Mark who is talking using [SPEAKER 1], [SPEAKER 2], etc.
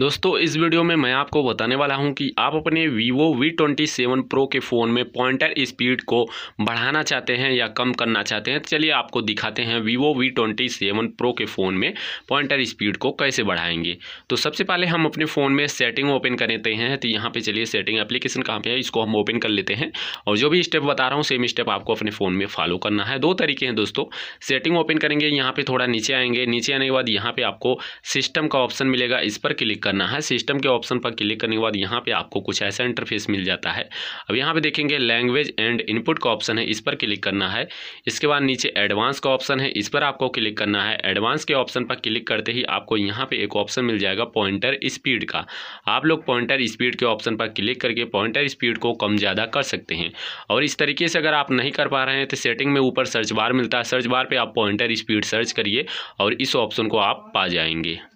[SPEAKER 1] दोस्तों इस वीडियो में मैं आपको बताने वाला हूं कि आप अपने Vivo V27 Pro के फ़ोन में पॉइंटर स्पीड को बढ़ाना चाहते हैं या कम करना चाहते हैं तो चलिए आपको दिखाते हैं Vivo V27 Pro के फ़ोन में पॉइंटर स्पीड को कैसे बढ़ाएंगे तो सबसे पहले हम अपने फ़ोन में सेटिंग ओपन कर लेते हैं तो यहाँ पर चलिए सेटिंग एप्लीकेशन कहाँ पर है इसको हम ओपन कर लेते हैं और जो भी स्टेप बता रहा हूँ सेम स्टेप आपको अपने फ़ोन में फॉलो करना है दो तरीके हैं दोस्तों सेटिंग ओपन करेंगे यहाँ पर थोड़ा नीचे आएंगे नीचे आने के बाद यहाँ पर आपको सिस्टम का ऑप्शन मिलेगा इस पर क्लिक करना है सिस्टम के ऑप्शन पर क्लिक करने के बाद यहाँ पे आपको कुछ ऐसा इंटरफेस मिल जाता है अब यहाँ पे देखेंगे लैंग्वेज एंड इनपुट का ऑप्शन है इस पर क्लिक करना है इसके बाद नीचे एडवांस का ऑप्शन है इस पर आपको क्लिक करना है एडवांस के ऑप्शन पर क्लिक करते ही आपको यहाँ पर एक ऑप्शन मिल जाएगा पॉइंटर स्पीड का आप लोग पॉइंटर स्पीड के ऑप्शन पर क्लिक करके पॉइंटर स्पीड को कम ज़्यादा कर सकते हैं और इस तरीके से अगर आप नहीं कर पा रहे हैं तो सेटिंग में ऊपर सर्च बार मिलता है सर्च बार पर आप पॉइंटर स्पीड सर्च करिए और इस ऑप्शन को आप पा जाएंगे